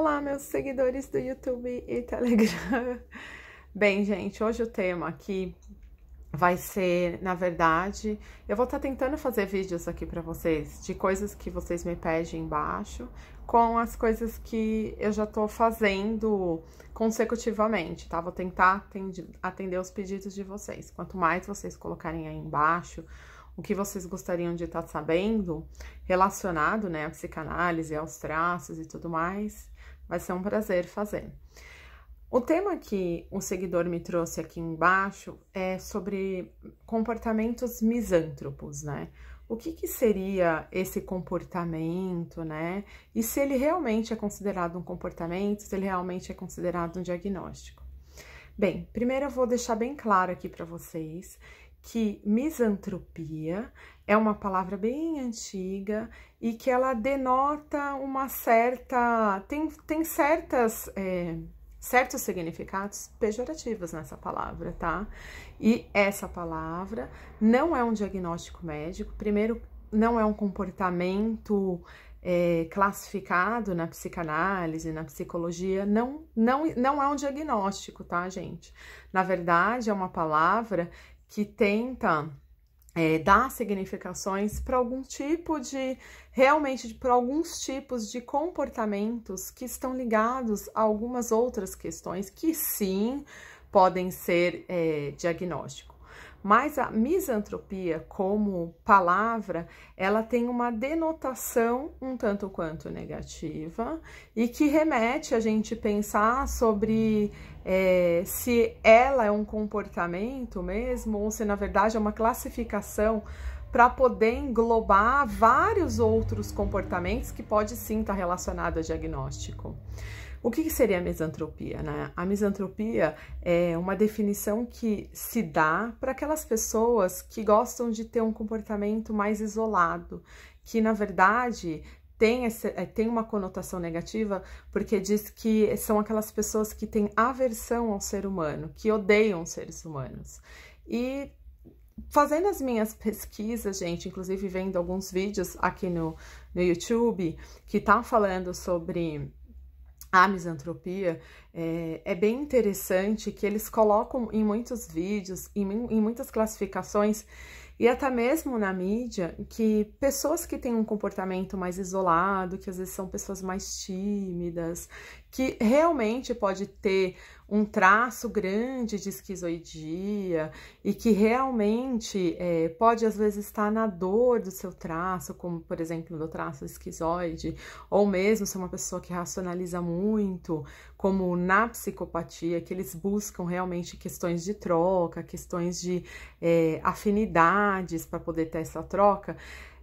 Olá, meus seguidores do YouTube e Telegram. Bem, gente, hoje o tema aqui vai ser, na verdade, eu vou estar tá tentando fazer vídeos aqui para vocês de coisas que vocês me pedem embaixo, com as coisas que eu já estou fazendo consecutivamente, tá? Vou tentar atender os pedidos de vocês. Quanto mais vocês colocarem aí embaixo o que vocês gostariam de estar tá sabendo relacionado, né, à psicanálise, aos traços e tudo mais, vai ser um prazer fazer. O tema que um seguidor me trouxe aqui embaixo é sobre comportamentos misântropos, né? O que, que seria esse comportamento, né? E se ele realmente é considerado um comportamento, se ele realmente é considerado um diagnóstico. Bem, primeiro eu vou deixar bem claro aqui para vocês que misantropia é uma palavra bem antiga e que ela denota uma certa. tem, tem certas. É, certos significados pejorativos nessa palavra, tá? E essa palavra não é um diagnóstico médico, primeiro, não é um comportamento é, classificado na psicanálise, na psicologia, não, não, não é um diagnóstico, tá, gente? Na verdade, é uma palavra que tenta é, dar significações para algum tipo de, realmente, para alguns tipos de comportamentos que estão ligados a algumas outras questões que sim podem ser é, diagnósticos mas a misantropia como palavra, ela tem uma denotação um tanto quanto negativa e que remete a gente pensar sobre é, se ela é um comportamento mesmo ou se na verdade é uma classificação para poder englobar vários outros comportamentos que pode sim estar tá relacionado a diagnóstico. O que, que seria a misantropia? Né? A misantropia é uma definição que se dá para aquelas pessoas que gostam de ter um comportamento mais isolado, que na verdade tem, esse, é, tem uma conotação negativa, porque diz que são aquelas pessoas que têm aversão ao ser humano, que odeiam seres humanos. E fazendo as minhas pesquisas, gente, inclusive vendo alguns vídeos aqui no, no YouTube que tá falando sobre a misantropia, é, é, bem interessante que eles colocam em muitos vídeos, em, em muitas classificações e até mesmo na mídia, que pessoas que têm um comportamento mais isolado, que às vezes são pessoas mais tímidas, que realmente pode ter um traço grande de esquizoidia e que realmente é, pode às vezes estar na dor do seu traço, como por exemplo do traço esquizoide, ou mesmo ser uma pessoa que racionaliza muito, como na psicopatia, que eles buscam realmente questões de troca, questões de é, afinidades para poder ter essa troca.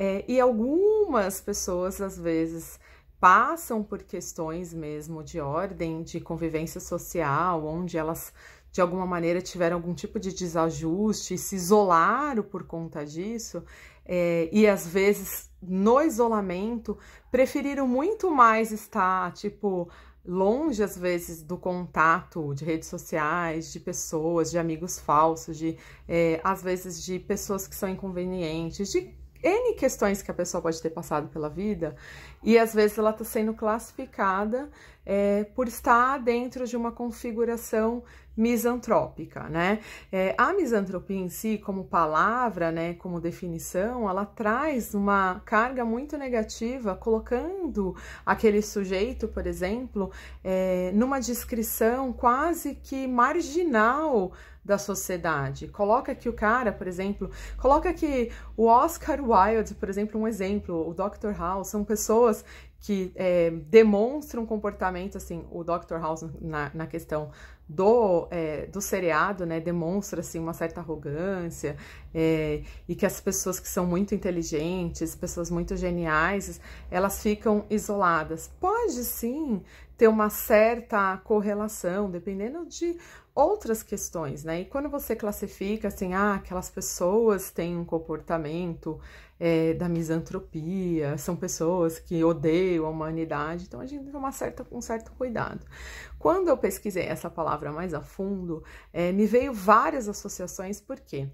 É, e algumas pessoas às vezes passam por questões mesmo de ordem, de convivência social, onde elas de alguma maneira tiveram algum tipo de desajuste, se isolaram por conta disso, é, e às vezes no isolamento preferiram muito mais estar, tipo, longe às vezes do contato de redes sociais, de pessoas, de amigos falsos, de é, às vezes de pessoas que são inconvenientes, de N questões que a pessoa pode ter passado pela vida, e às vezes ela está sendo classificada é, por estar dentro de uma configuração misantrópica, né? É, a misantropia em si, como palavra, né, como definição, ela traz uma carga muito negativa, colocando aquele sujeito, por exemplo, é, numa descrição quase que marginal da sociedade. Coloca que o cara, por exemplo, coloca que o Oscar Wilde, por exemplo, um exemplo, o Dr. House, são pessoas que é, demonstram comportamento, assim, o Dr. House na, na questão do, é, do seriado, né, demonstra, assim, uma certa arrogância é, e que as pessoas que são muito inteligentes, pessoas muito geniais, elas ficam isoladas. Pode, sim, ter uma certa correlação, dependendo de outras questões, né? E quando você classifica assim, ah, aquelas pessoas têm um comportamento é, da misantropia, são pessoas que odeiam a humanidade, então a gente tem uma certa, um certo cuidado. Quando eu pesquisei essa palavra mais a fundo, é, me veio várias associações, por quê?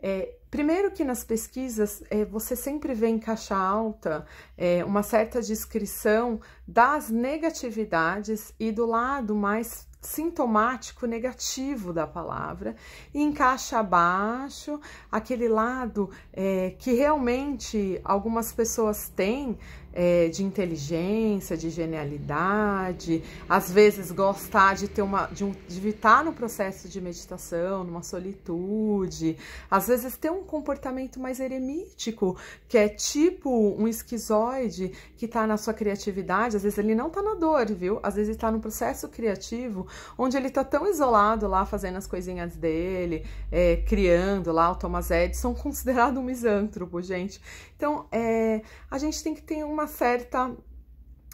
É, primeiro que nas pesquisas é, você sempre vê em caixa alta é, uma certa descrição das negatividades e do lado mais sintomático negativo da palavra e encaixa abaixo aquele lado é, que realmente algumas pessoas têm é, de inteligência, de genialidade, às vezes gostar de ter uma de, um, de estar no processo de meditação, numa solitude, às vezes ter um comportamento mais eremítico, que é tipo um esquizoide que está na sua criatividade, às vezes ele não está na dor, viu? Às vezes está no processo criativo, onde ele está tão isolado lá fazendo as coisinhas dele, é, criando lá o Thomas Edison, considerado um misântropo, gente. Então, é, a gente tem que ter uma uma certa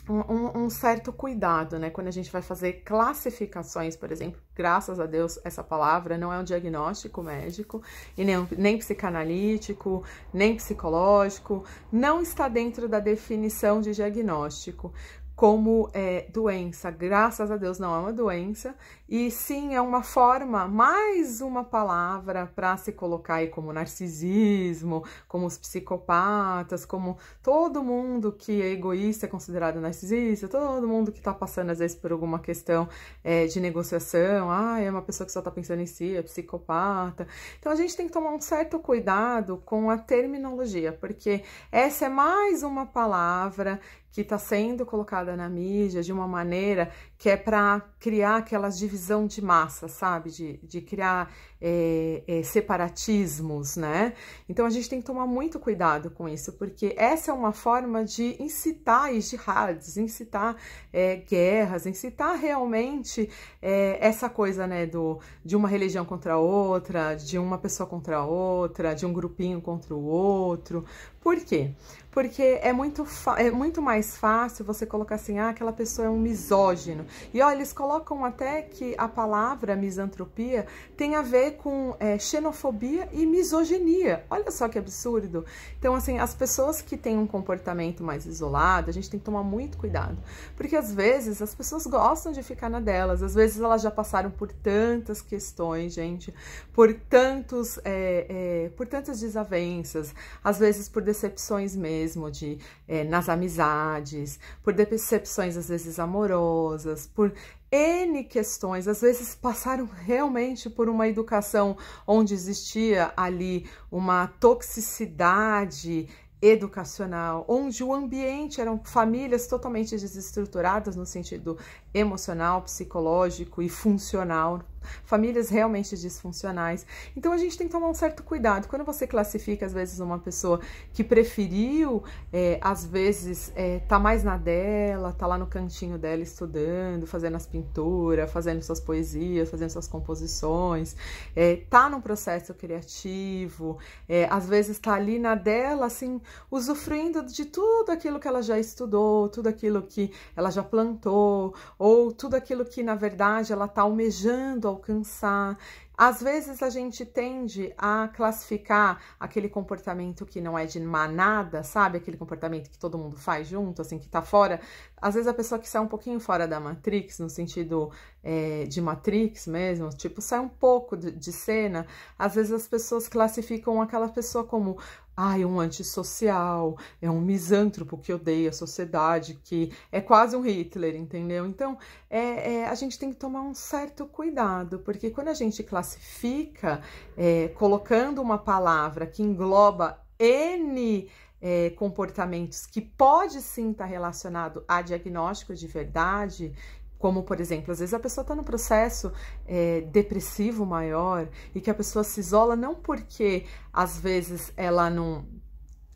um, um, certo cuidado, né? Quando a gente vai fazer classificações, por exemplo, graças a Deus, essa palavra não é um diagnóstico médico, e nem, nem psicanalítico, nem psicológico, não está dentro da definição de diagnóstico como é, doença. Graças a Deus não é uma doença e sim, é uma forma, mais uma palavra para se colocar aí como narcisismo, como os psicopatas, como todo mundo que é egoísta é considerado narcisista, todo mundo que está passando às vezes por alguma questão é, de negociação, ah, é uma pessoa que só está pensando em si, é psicopata. Então a gente tem que tomar um certo cuidado com a terminologia, porque essa é mais uma palavra que está sendo colocada na mídia de uma maneira que é para criar aquelas divisões divisão de massa, sabe? De, de criar é, é, separatismos, né? Então a gente tem que tomar muito cuidado com isso, porque essa é uma forma de incitar jihads, incitar é, guerras, incitar realmente essa coisa, né? Do, de uma religião contra outra, de uma pessoa contra outra, de um grupinho contra o outro. Por quê? Porque é muito, é muito mais fácil você colocar assim, ah, aquela pessoa é um misógino. E olha, eles colocam até que a palavra misantropia tem a ver com é, xenofobia e misoginia. Olha só que absurdo. Então, assim, as pessoas que têm um comportamento mais isolado, a gente tem que tomar muito cuidado. Porque às vezes as pessoas gostam de ficar na delas, às vezes elas já passaram por tantas questões, gente, por tantos, é, é, por tantas desavenças, às vezes por decepções mesmo mesmo, de é, nas amizades, por decepções às vezes amorosas, por N questões, às vezes passaram realmente por uma educação onde existia ali uma toxicidade educacional, onde o ambiente eram famílias totalmente desestruturadas no sentido emocional, psicológico e funcional famílias realmente disfuncionais. Então a gente tem que tomar um certo cuidado. Quando você classifica, às vezes, uma pessoa que preferiu, é, às vezes, é, tá mais na dela, tá lá no cantinho dela estudando, fazendo as pinturas, fazendo suas poesias, fazendo suas composições, é, tá num processo criativo, é, às vezes tá ali na dela, assim, usufruindo de tudo aquilo que ela já estudou, tudo aquilo que ela já plantou, ou tudo aquilo que, na verdade, ela tá almejando alcançar. Às vezes a gente tende a classificar aquele comportamento que não é de manada, sabe? Aquele comportamento que todo mundo faz junto, assim, que tá fora. Às vezes a pessoa que sai um pouquinho fora da Matrix, no sentido é, de Matrix mesmo, tipo, sai um pouco de, de cena. Às vezes as pessoas classificam aquela pessoa como ah, é um antissocial, é um misântropo que odeia a sociedade, que é quase um Hitler, entendeu? Então, é, é a gente tem que tomar um certo cuidado, porque quando a gente classifica, é, colocando uma palavra que engloba N é, comportamentos que pode sim estar tá relacionado a diagnóstico de verdade, como, por exemplo, às vezes a pessoa está num processo é, depressivo maior e que a pessoa se isola não porque às vezes ela não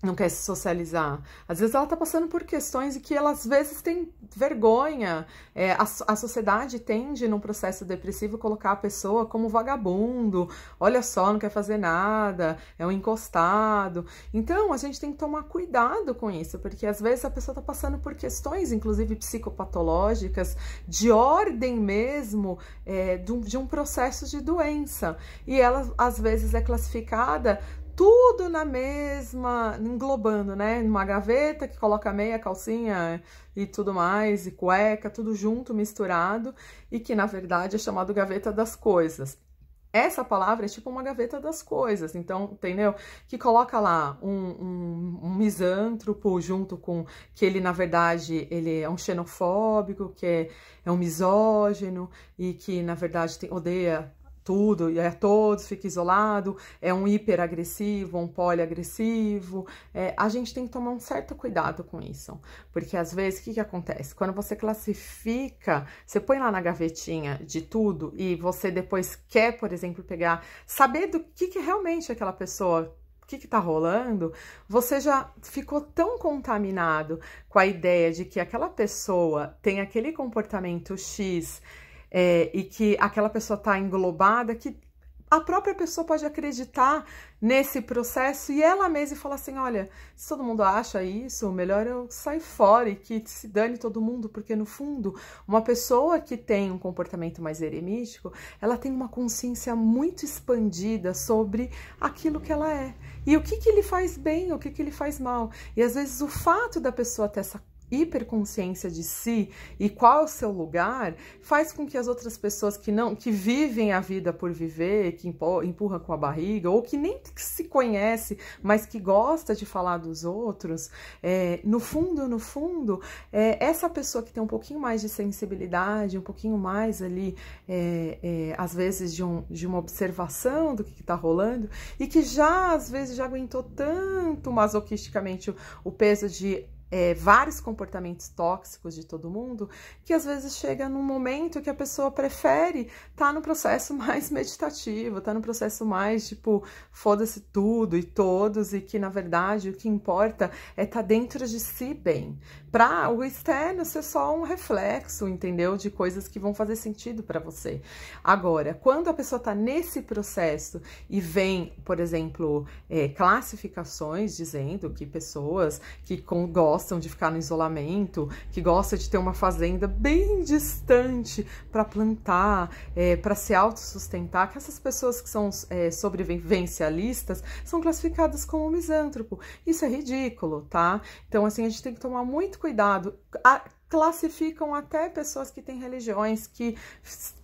não quer se socializar. Às vezes ela está passando por questões que ela às vezes tem vergonha. É, a, a, sociedade tende, num processo depressivo, colocar a pessoa como vagabundo. Olha só, não quer fazer nada, é um encostado. Então a gente tem que tomar cuidado com isso, porque às vezes a pessoa está passando por questões, inclusive psicopatológicas, de ordem mesmo é, de, um, de um processo de doença. E ela às vezes é classificada tudo na mesma, englobando, né? Numa gaveta que coloca meia, calcinha e tudo mais, e cueca, tudo junto, misturado, e que na verdade é chamado gaveta das coisas. Essa palavra é tipo uma gaveta das coisas, então, entendeu? Que coloca lá um, um, um, misântropo junto com que ele, na verdade, ele é um xenofóbico, que é, é um misógino e que, na verdade, tem, odeia tudo, e é todos, fica isolado, é um hiperagressivo, um poliagressivo. É, a gente tem que tomar um certo cuidado com isso, porque às vezes o que, que acontece? Quando você classifica, você põe lá na gavetinha de tudo e você depois quer, por exemplo, pegar, saber do que, que realmente aquela pessoa o que está rolando, você já ficou tão contaminado com a ideia de que aquela pessoa tem aquele comportamento X é, e que aquela pessoa está englobada, que a própria pessoa pode acreditar nesse processo e ela mesma falar assim: olha, se todo mundo acha isso, melhor eu sair fora e que se dane todo mundo, porque no fundo, uma pessoa que tem um comportamento mais eremístico, ela tem uma consciência muito expandida sobre aquilo que ela é e o que, que lhe faz bem, o que, que lhe faz mal. E às vezes o fato da pessoa ter essa hiperconsciência de si e qual é o seu lugar, faz com que as outras pessoas que não que vivem a vida por viver, que empurra com a barriga ou que nem se conhece, mas que gosta de falar dos outros, é, no fundo, no fundo, é, essa pessoa que tem um pouquinho mais de sensibilidade, um pouquinho mais ali, é, é, às vezes de, um, de uma observação do que está rolando e que já às vezes já aguentou tanto masoquisticamente o, o peso de é, vários comportamentos tóxicos de todo mundo, que às vezes chega num momento que a pessoa prefere estar tá no processo mais meditativo, tá no processo mais tipo, foda-se tudo e todos, e que na verdade o que importa é estar tá dentro de si bem para o externo ser só um reflexo, entendeu? De coisas que vão fazer sentido para você. Agora, quando a pessoa está nesse processo e vem, por exemplo, é, classificações dizendo que pessoas que com, gostam de ficar no isolamento, que gostam de ter uma fazenda bem distante para plantar, é, para se autossustentar, que essas pessoas que são é, sobrevivencialistas são classificadas como misântropo. Isso é ridículo, tá? Então, assim, a gente tem que tomar muito cuidado. A, classificam até pessoas que têm religiões que,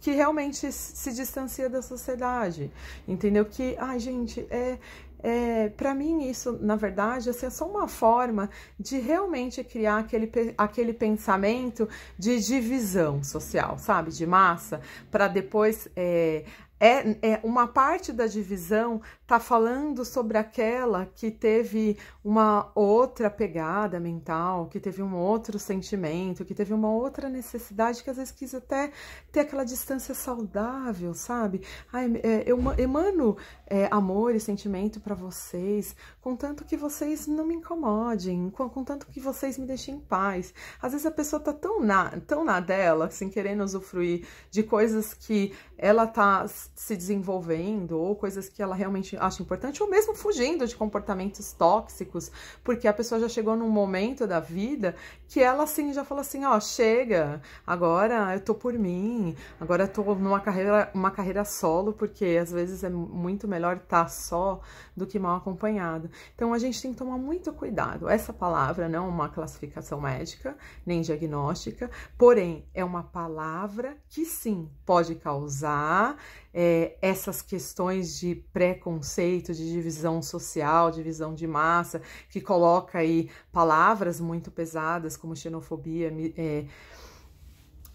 que realmente se distancia da sociedade, entendeu? Que, ai, gente, é, é, para mim isso, na verdade, assim, é só uma forma de realmente criar aquele, aquele pensamento de divisão social, sabe, de massa, para depois é, é, é, uma parte da divisão tá falando sobre aquela que teve uma outra pegada mental, que teve um outro sentimento, que teve uma outra necessidade, que às vezes quis até ter aquela distância saudável, sabe? Ai, é, eu emano é, amor e sentimento para vocês, contanto que vocês não me incomodem, contanto que vocês me deixem em paz. Às vezes a pessoa tá tão na, tão na dela, assim, querendo usufruir de coisas que ela tá se desenvolvendo ou coisas que ela realmente acha importante, ou mesmo fugindo de comportamentos tóxicos, porque a pessoa já chegou num momento da vida que ela assim já fala assim, ó, chega, agora eu tô por mim, agora eu tô numa carreira, uma carreira solo, porque às vezes é muito melhor estar tá só do que mal acompanhado. Então a gente tem que tomar muito cuidado. Essa palavra não é uma classificação médica, nem diagnóstica, porém é uma palavra que sim pode causar é, essas questões de preconceito, de divisão social, divisão de massa, que coloca aí palavras muito pesadas como xenofobia, é,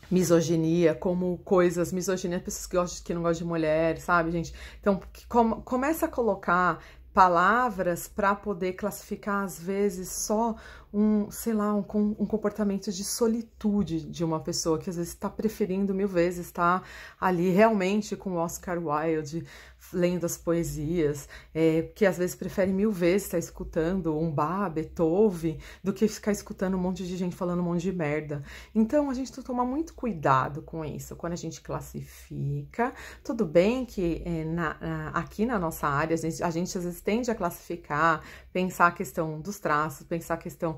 misoginia, como coisas, misoginia, pessoas que, gostam, que não gostam de mulher, sabe, gente? Então, com, começa a colocar palavras para poder classificar, às vezes, só um, sei lá, um, um comportamento de solitude de uma pessoa que às vezes está preferindo mil vezes estar tá ali realmente com Oscar Wilde, lendo as poesias, é, que às vezes prefere mil vezes estar tá escutando um bar, Beethoven, do que ficar escutando um monte de gente falando um monte de merda. Então a gente tem que tomar muito cuidado com isso. Quando a gente classifica, tudo bem que é, na, na, aqui na nossa área a gente, a gente às vezes tende a classificar, pensar a questão dos traços, pensar a questão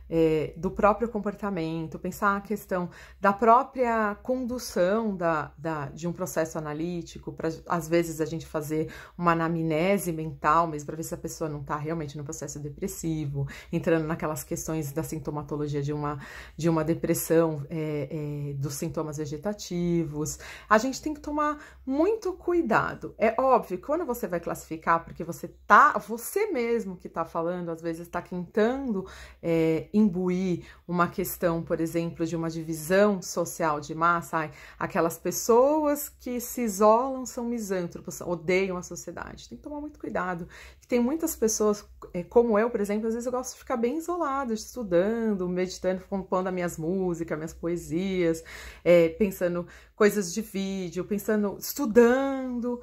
é, do próprio comportamento, pensar a questão da própria condução da, da de um processo analítico, para às vezes a gente fazer uma anamnese mental mesmo, para ver se a pessoa não está realmente no processo depressivo, entrando naquelas questões da sintomatologia de uma, de uma depressão, é, é, dos sintomas vegetativos. A gente tem que tomar muito cuidado. É óbvio, quando você vai classificar, porque você tá, você mesmo que está falando, às vezes está quentando é, imbuir uma questão, por exemplo, de uma divisão social de massa, ai, aquelas pessoas que se isolam são misântropos, odeiam a sociedade. Tem que tomar muito cuidado. Tem muitas pessoas, é, como eu, por exemplo, às vezes eu gosto de ficar bem isolada, estudando, meditando, compondo as minhas músicas, minhas poesias, é, pensando coisas de vídeo, pensando, estudando,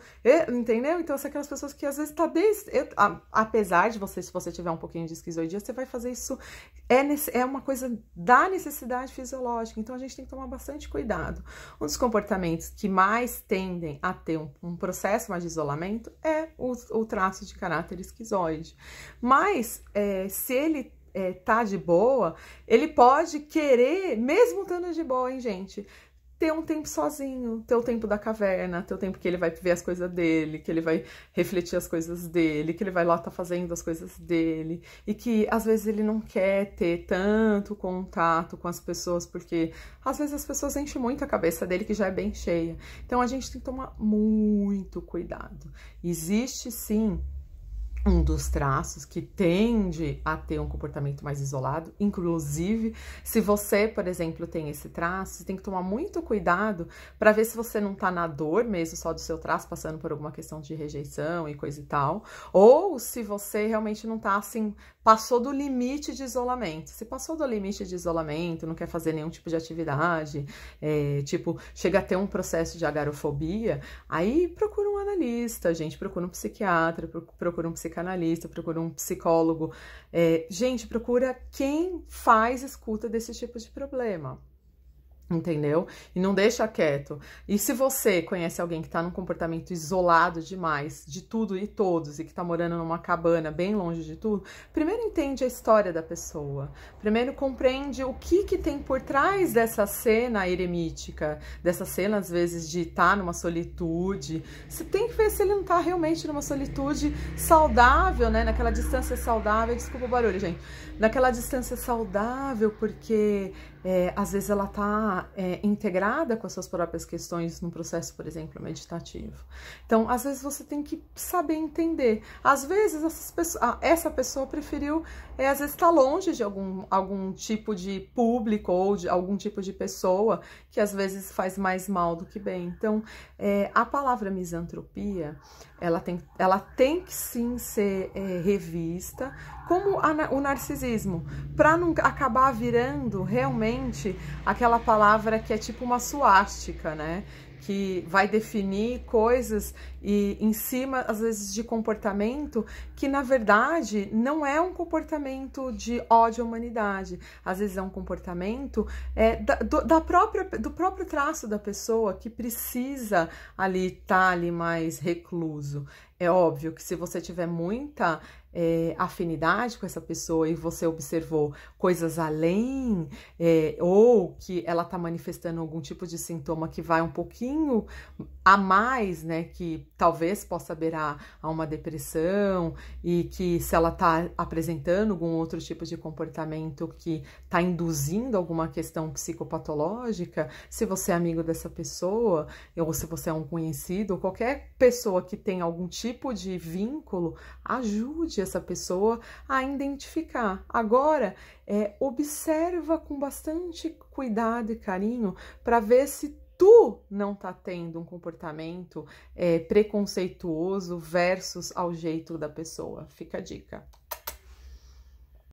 entendeu? Então, são aquelas pessoas que às vezes tá desde. Eu, a, apesar de você, se você tiver um pouquinho de esquizoidia, você vai fazer isso. É, é uma coisa da necessidade fisiológica, então a gente tem que tomar bastante cuidado. Um dos comportamentos que mais tendem a ter um, um processo mais de isolamento é o, o traço de caráter esquizoide. Mas é, se ele é, tá de boa, ele pode querer, mesmo estando de boa, hein, gente? ter um tempo sozinho, ter o tempo da caverna, ter o tempo que ele vai ver as coisas dele, que ele vai refletir as coisas dele, que ele vai lá estar tá fazendo as coisas dele, e que às vezes ele não quer ter tanto contato com as pessoas, porque às vezes as pessoas enchem muito a cabeça dele, que já é bem cheia. Então a gente tem que tomar muito cuidado. Existe sim um dos traços que tende a ter um comportamento mais isolado. Inclusive, se você, por exemplo, tem esse traço, você tem que tomar muito cuidado para ver se você não está na dor mesmo só do seu traço, passando por alguma questão de rejeição e coisa e tal, ou se você realmente não está assim, passou do limite de isolamento. Se passou do limite de isolamento, não quer fazer nenhum tipo de atividade, é, tipo, chega a ter um processo de agarofobia, aí procura um analista, gente, procura um psiquiatra, procura um psiquiatra psicanalista, procura um psicólogo. É, gente, procura quem faz escuta desse tipo de problema entendeu? E não deixa quieto. E se você conhece alguém que tá num comportamento isolado demais de tudo e todos e que tá morando numa cabana bem longe de tudo, primeiro entende a história da pessoa. Primeiro compreende o que que tem por trás dessa cena eremítica, dessa cena às vezes de estar tá numa solitude. Você tem que ver se ele não tá realmente numa solitude saudável, né? Naquela distância saudável, desculpa o barulho, gente. Naquela distância saudável, porque é, às vezes ela tá é, integrada com as suas próprias questões no processo, por exemplo, meditativo. Então, às vezes você tem que saber entender. Às vezes pessoas, ah, essa pessoa preferiu, é, às vezes está longe de algum, algum tipo de público ou de algum tipo de pessoa que às vezes faz mais mal do que bem. Então, é, a palavra misantropia, ela tem, ela tem que sim ser é, revista, como a, o narcisismo, para não acabar virando realmente aquela palavra palavra que é tipo uma suástica, né? que vai definir coisas e em cima às vezes de comportamento que na verdade não é um comportamento de ódio à humanidade, às vezes é um comportamento é, da, do, da própria do próprio traço da pessoa que precisa ali estar tá ali mais recluso. É óbvio que se você tiver muita é, afinidade com essa pessoa e você observou coisas além, é, ou que ela está manifestando algum tipo de sintoma que vai um pouquinho pouquinho a mais, né, que talvez possa beirar a uma depressão e que se ela está apresentando algum outro tipo de comportamento que está induzindo alguma questão psicopatológica, se você é amigo dessa pessoa, ou se você é um conhecido, qualquer pessoa que tem algum tipo de vínculo, ajude essa pessoa a identificar. Agora, é, observa com bastante cuidado e carinho para ver se tu não tá tendo um comportamento é, preconceituoso versus ao jeito da pessoa. Fica a dica.